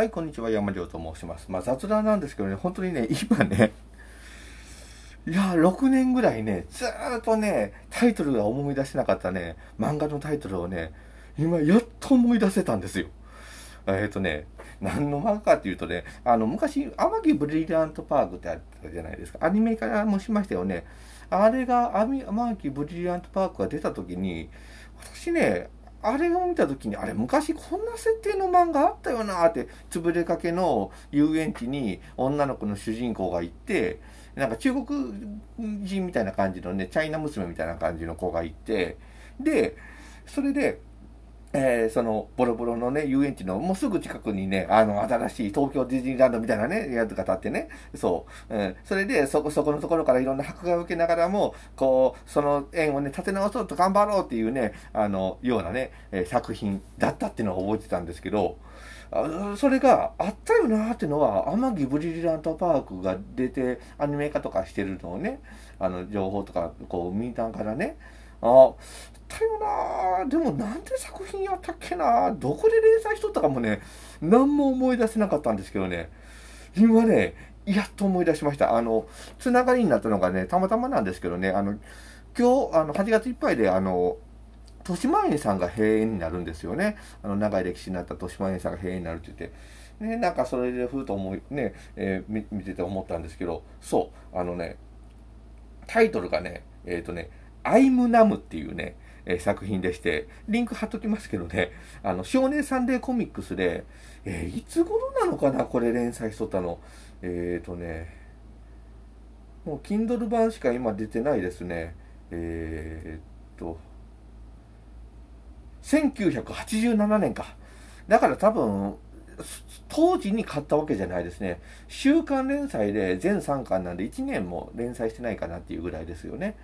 はい、こんにちは、山城と申します。まあ、雑談なんですけどね、本当にね、今ね、いや、6年ぐらいね、ずっとね、タイトルが思い出せなかったね、漫画のタイトルをね、今、やっと思い出せたんですよ。えっ、ー、とね、何の漫画かっていうとね、あの、昔、天城ブリリアントパークってあったじゃないですか。アニメからもしましたよね。あれが、天城ブリリアントパークが出た時に、私ね、あれを見た時に、あれ昔こんな設定の漫画あったよなって、潰れかけの遊園地に女の子の主人公が行って、なんか中国人みたいな感じのね、チャイナ娘みたいな感じの子がいて、で、それで、えー、そのボロボロのね、遊園地のもうすぐ近くにね、あの、新しい東京ディズニーランドみたいなね、やつが立ってね、そう、うん、それで、そこ、そこのところからいろんな迫害を受けながらも、こう、その縁をね、立て直そうと頑張ろうっていうね、あの、ようなね、えー、作品だったっていうのを覚えてたんですけど、それがあったよなーっていうのは、天城ブリリアントパークが出て、アニメ化とかしてるのをね、あの、情報とか、こう、民間からね、あっよなでもなんで作品やったっけなどこで連載しとったかもね、何も思い出せなかったんですけどね、今ね、やっと思い出しました。あの、つながりになったのがね、たまたまなんですけどね、あの、今日、あの、8月いっぱいで、あの、豊島んさんが閉園になるんですよね。あの、長い歴史になった豊島んさんが閉園になるって言って。ね、なんかそれでふうと思い、ね、えー、見てて思ったんですけど、そう、あのね、タイトルがね、えっ、ー、とね、アイムナムっていうね、え作品でして、リンク貼っときますけどね、あの、少年サンデーコミックスで、えー、いつ頃なのかなこれ連載しとったの。えっ、ー、とね、もう Kindle 版しか今出てないですね。えー、っと、1987年か。だから多分、当時に買ったわけじゃないですね。週刊連載で全3巻なんで1年も連載してないかなっていうぐらいですよね。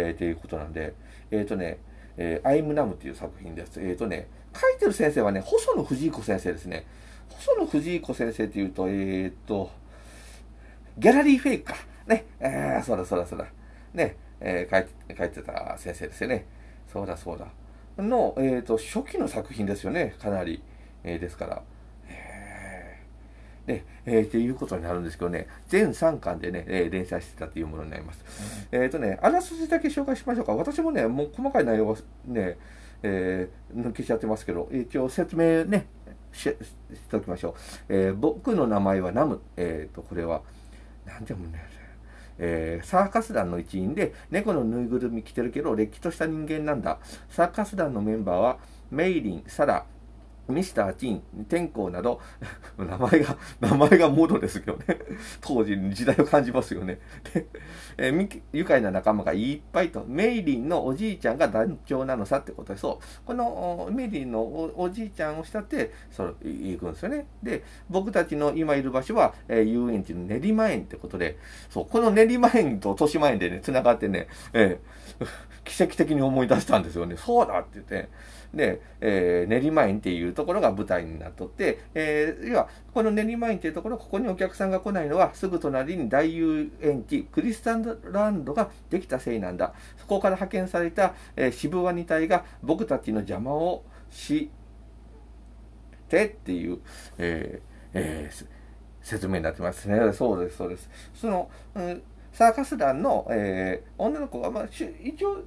えー、ということなんで、えっ、ー、とね、えー、アイムナムっていう作品です。えっ、ー、とね、書いてる先生はね、細野藤彦先生ですね。細野藤彦先生っていうと、えっ、と、ギャラリーフェイクか。ね、ああ、そうだそうだそうだ。ね、えー、書いてた先生ですよね。そうだそうだ。の、えっ、と、初期の作品ですよね、かなり。えですから。ねえー、っていうことになるんですけどね、全3巻でね、えー、連載してたというものになります。うん、えっ、ー、とね、あらすじだけ紹介しましょうか。私もね、もう細かい内容はね、えー、抜けちゃってますけど、一応説明ね、ししておきましょう。えー、僕の名前はナム。えっ、ー、と、これは、なんでもね。えー、サーカス団の一員で猫のぬいぐるみ着てるけどれっきとした人間なんだサーカス団のメンバーはメイリン、サラ、ミスター・ティン、天候など、名前が、名前がモードですけどね。当時、時代を感じますよね。で、えー、愉快な仲間がいっぱいと、メイリンのおじいちゃんが団長なのさってことで、そう。このメイリンのおじいちゃんを慕って、その、行くんですよね。で、僕たちの今いる場所は、えー、遊園地の練馬園ってことで、そう、この練馬園と豊島園でね、繋がってね、えー、奇跡的に思い出したんですよね。そうだって言って、で、えー、練馬園っていうところが舞台になっとって、えー、要は、この練馬園っていうところ、ここにお客さんが来ないのは、すぐ隣に大遊園地、クリスタンランドができたせいなんだ。そこから派遣された、えー、渋ワニ隊が僕たちの邪魔をして、っていう、えーえー、説明になってますね。そうです、そうです。その、うん、サーカス団の、えー、女の子が、まあ、一応、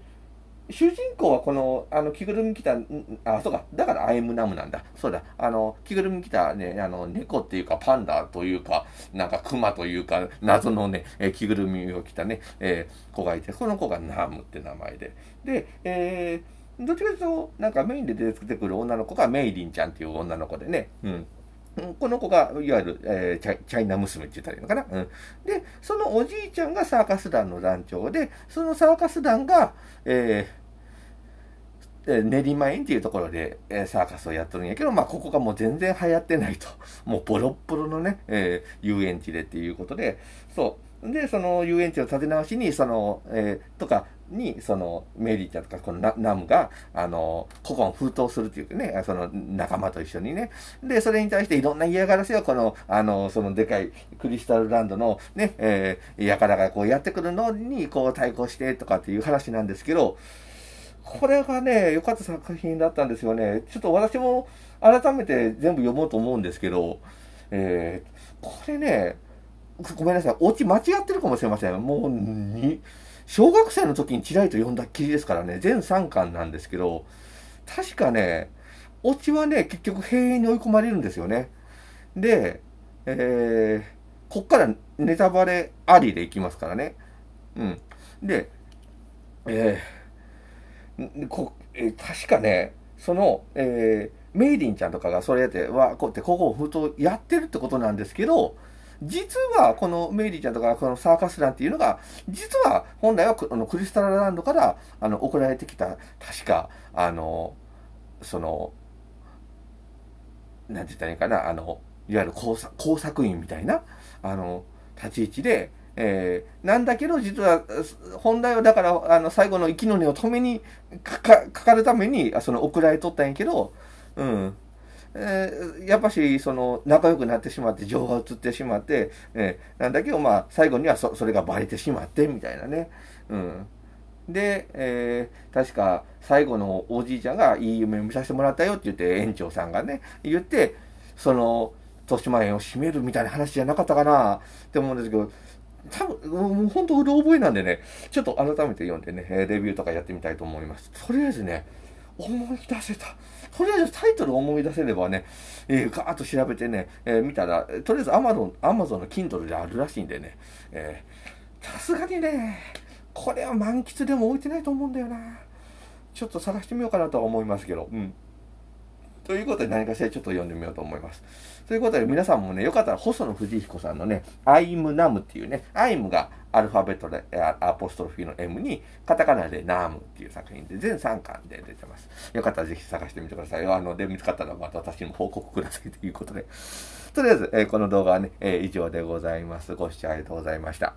主人公はこの、あの、着ぐるみ着た、あ、そうか、だからアイムナムなんだ。そうだ、あの、着ぐるみ着たね、あの、猫っていうか、パンダというか、なんか、クマというか、謎のね、え着ぐるみを着たね、えー、子がいて、この子がナムって名前で。で、えー、どっちかというと、なんかメインで出てくる女の子がメイリンちゃんっていう女の子でね、うん。この子が、いわゆる、えー、チャイナ娘って言ったらいいのかな、うん、で、そのおじいちゃんがサーカス団の団長で、そのサーカス団が、えー、練馬園っていうところで、えサーカスをやってるんやけど、まあ、ここがもう全然流行ってないと。もうボロッボロのね、えー、遊園地でっていうことで、そう。で、その遊園地を建て直しに、その、えー、とか、に、その、メリーちゃんとか、このナナムが、あの、古今奮闘するっていうかね、その仲間と一緒にね。で、それに対していろんな嫌がらせを、この、あの、そのでかいクリスタルランドのね、えー、やからがこうやってくるのに、こう対抗してとかっていう話なんですけど、これがね、良かった作品だったんですよね。ちょっと私も改めて全部読もうと思うんですけど、えー、これね、ごめんなさい、お家間違ってるかもしれません。もう、に、小学生の時にチラりと読んだっきりですからね、全3巻なんですけど、確かね、オチはね、結局閉園に追い込まれるんですよね。で、えー、こっからネタバレありでいきますからね。うん。で、えー、こえ確かね、その、えー、メイリンちゃんとかがそれやって、わ、こうやってここをふとやってるってことなんですけど、実はこのメイリーちゃんとかこのサーカス団っていうのが、実は本来はあのクリスタルランドからあの送られてきた、確か、あの、その、なんて言ったらいいかな、あの、いわゆる工作工作員みたいな、あの、立ち位置で、えー、なんだけど実は本来はだからあの最後の息の根を止めにかかかかるためにその送られとったんやけど、うんえー、やっぱしその仲良くなってしまって情報が移ってしまって、えー、なんだけどまあ最後にはそそれがバレてしまってみたいなね。うんで、えー、確か最後のおじいちゃんがいい夢見させてもらったよって言って、園長さんがね、言って、その、豊島園を閉めるみたいな話じゃなかったかなって思うんですけど、多分、もうほんとうろ覚えなんでね、ちょっと改めて読んでね、レビューとかやってみたいと思います。とりあえずね、思い出せた。とりあえずタイトル思い出せればね、えー、ガーッと調べてね、えー、見たら、とりあえず Amazon, の Kindle であるらしいんでね、えさすがにね、これは満喫でも置いてないと思うんだよな。ちょっと探してみようかなとは思いますけど、うん。ということで何かしらちょっと読んでみようと思います。ということで皆さんもね、よかったら細野藤彦さんのね、アイムナムっていうね、アイムがアルファベットで、アポストロフィーの M に、カタカナでナムっていう作品で、全3巻で出てます。よかったらぜひ探してみてください。あの、で、見つかったらまた私にも報告くださいということで。とりあえず、えー、この動画はね、えー、以上でございます。ご視聴ありがとうございました。